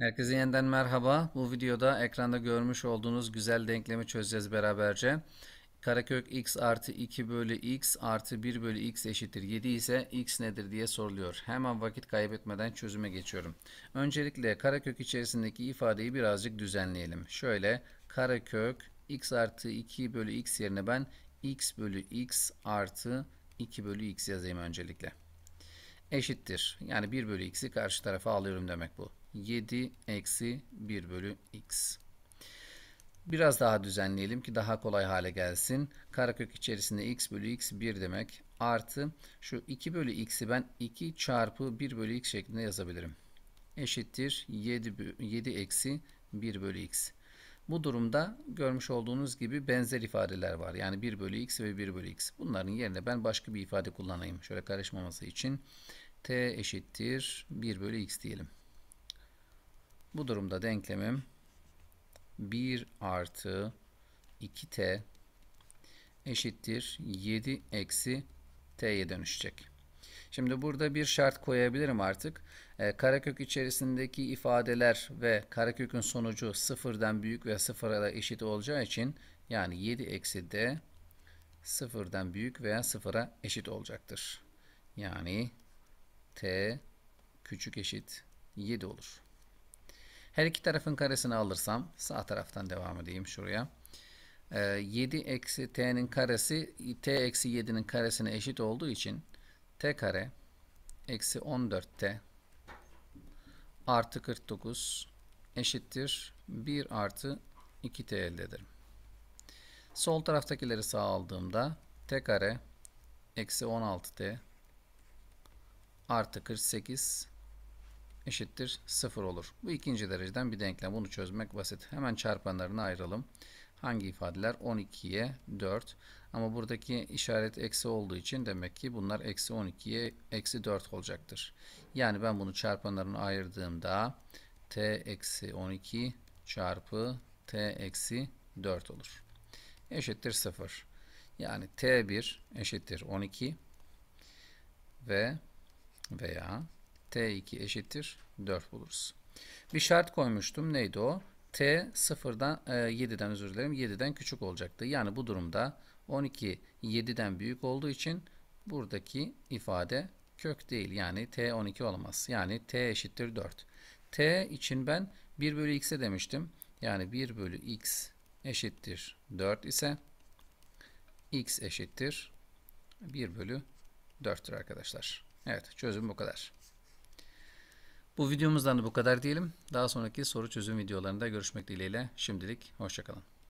Herkese yeniden merhaba. Bu videoda ekranda görmüş olduğunuz güzel denklemi çözeceğiz beraberce. Karekök x artı 2 bölü x artı 1 bölü x eşittir 7 ise x nedir diye soruluyor. Hemen vakit kaybetmeden çözüme geçiyorum. Öncelikle karekök içerisindeki ifadeyi birazcık düzenleyelim. Şöyle karekök x artı 2 bölü x yerine ben x bölü x artı 2 bölü x yazayım öncelikle. Eşittir. Yani 1 bölü x'i karşı tarafa alıyorum demek bu. 7 eksi 1 bölü x. Biraz daha düzenleyelim ki daha kolay hale gelsin. Karakök içerisinde x bölü x 1 demek. Artı şu 2 bölü x'i ben 2 çarpı 1 bölü x şeklinde yazabilirim. Eşittir 7, 7 eksi 1 bölü x. Bu durumda görmüş olduğunuz gibi benzer ifadeler var. Yani 1 bölü x ve 1 bölü x. Bunların yerine ben başka bir ifade kullanayım. Şöyle karışmaması için t eşittir 1 bölü x diyelim. Bu durumda denklemim 1 artı 2t eşittir 7 eksi t'ye dönüşecek. Şimdi burada bir şart koyabilirim artık. Ee, karekök içerisindeki ifadeler ve karekökün sonucu sıfırdan büyük ve sıfıra eşit olacağı için yani 7 eksi d sıfırdan büyük veya sıfıra eşit olacaktır. Yani t küçük eşit 7 olur. Her iki tarafın karesini alırsam sağ taraftan devam edeyim şuraya. 7 ee, eksi t'nin karesi t eksi 7'nin karesine eşit olduğu için t kare eksi 14 t artı 49 eşittir 1 artı 2 t elde ederim. Sol taraftakileri sağ aldığımda t kare eksi 16t artı 48 eşittir 0 olur. Bu ikinci dereceden bir denklem. Bunu çözmek basit. Hemen çarpanlarını ayıralım. Hangi ifadeler? 12'ye 4. Ama buradaki işaret eksi olduğu için demek ki bunlar eksi 12'ye eksi 4 olacaktır. Yani ben bunu çarpanlarını ayırdığımda t eksi 12 çarpı t eksi 4 olur. Eşittir 0. Yani t1 eşittir 12 ve veya T2 eşittir 4 buluruz. Bir şart koymuştum. Neydi o? T 0'dan e, 7'den özür dilerim 7'den küçük olacaktı. Yani bu durumda 12 7'den büyük olduğu için buradaki ifade kök değil. Yani T 12 olamaz. Yani T eşittir 4. T için ben 1 bölü x'e demiştim. Yani 1 bölü x eşittir 4 ise x eşittir 1 bölü 4'tür arkadaşlar. Evet çözüm bu kadar. Bu videomuzdan da bu kadar diyelim. Daha sonraki soru çözüm videolarında görüşmek dileğiyle. Şimdilik hoşçakalın.